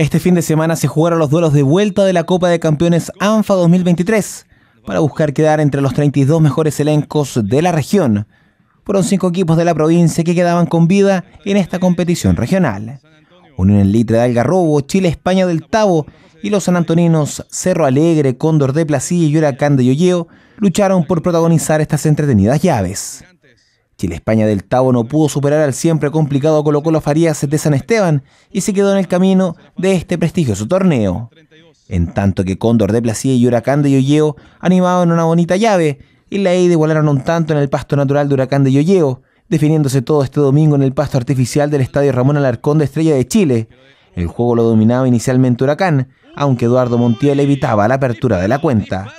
Este fin de semana se jugaron los duelos de vuelta de la Copa de Campeones ANFA 2023 para buscar quedar entre los 32 mejores elencos de la región. Fueron cinco equipos de la provincia que quedaban con vida en esta competición regional. Unión en Litre de Algarrobo, Chile España del Tavo y los sanantoninos Cerro Alegre, Cóndor de Placilla y Huracán de Yoyeo lucharon por protagonizar estas entretenidas llaves. Chile España del Tavo no pudo superar al siempre complicado Colo Colo Farías de San Esteban y se quedó en el camino de este prestigioso torneo. En tanto que Cóndor de Placía y Huracán de Yoyeo animaban una bonita llave y la ida igualaron un tanto en el pasto natural de Huracán de Yoyeo, definiéndose todo este domingo en el pasto artificial del Estadio Ramón Alarcón de Estrella de Chile. El juego lo dominaba inicialmente Huracán, aunque Eduardo Montiel evitaba la apertura de la cuenta.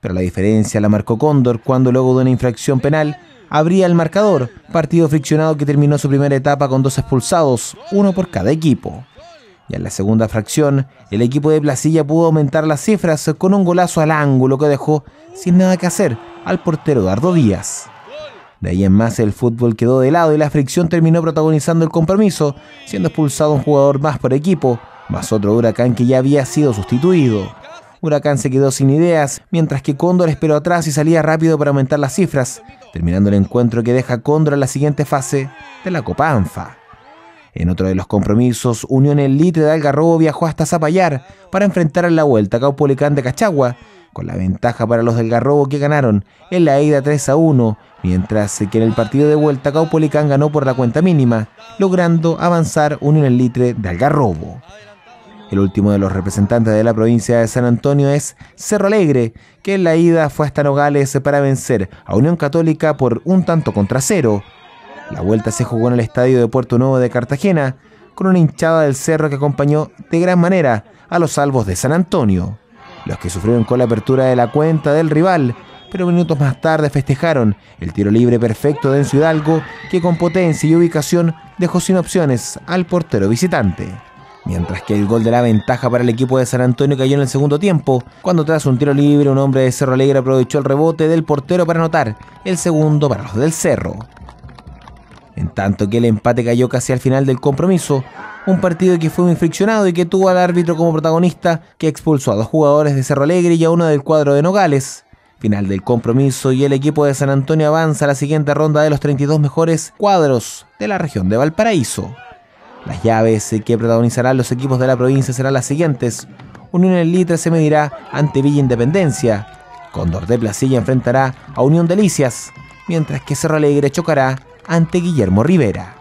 Pero la diferencia la marcó Cóndor cuando luego de una infracción penal abría el marcador, partido friccionado que terminó su primera etapa con dos expulsados, uno por cada equipo. Y en la segunda fracción, el equipo de Placilla pudo aumentar las cifras con un golazo al ángulo que dejó sin nada que hacer al portero Dardo Díaz. De ahí en más el fútbol quedó de lado y la fricción terminó protagonizando el compromiso, siendo expulsado un jugador más por equipo, más otro Huracán que ya había sido sustituido. Huracán se quedó sin ideas, mientras que Cóndor esperó atrás y salía rápido para aumentar las cifras, terminando el encuentro que deja a en la siguiente fase de la Copa ANFA. En otro de los compromisos, Unión Litre de Algarrobo viajó hasta Zapallar para enfrentar a la vuelta Caupolicán de Cachagua, con la ventaja para los del Garrobo que ganaron en la ida 3 a 1, mientras que en el partido de vuelta Caupolicán ganó por la cuenta mínima, logrando avanzar Unión Litre de Algarrobo. El último de los representantes de la provincia de San Antonio es Cerro Alegre, que en la ida fue hasta Nogales para vencer a Unión Católica por un tanto contra cero. La vuelta se jugó en el estadio de Puerto Nuevo de Cartagena, con una hinchada del cerro que acompañó de gran manera a los salvos de San Antonio, los que sufrieron con la apertura de la cuenta del rival, pero minutos más tarde festejaron el tiro libre perfecto de Enzo que con potencia y ubicación dejó sin opciones al portero visitante mientras que el gol de la ventaja para el equipo de San Antonio cayó en el segundo tiempo, cuando tras un tiro libre un hombre de Cerro Alegre aprovechó el rebote del portero para anotar el segundo para los del Cerro. En tanto que el empate cayó casi al final del compromiso, un partido que fue muy friccionado y que tuvo al árbitro como protagonista, que expulsó a dos jugadores de Cerro Alegre y a uno del cuadro de Nogales. Final del compromiso y el equipo de San Antonio avanza a la siguiente ronda de los 32 mejores cuadros de la región de Valparaíso. Las llaves que protagonizarán los equipos de la provincia serán las siguientes. Unión Elite se medirá ante Villa Independencia. Condor de Placilla enfrentará a Unión Delicias, mientras que Cerro Alegre chocará ante Guillermo Rivera.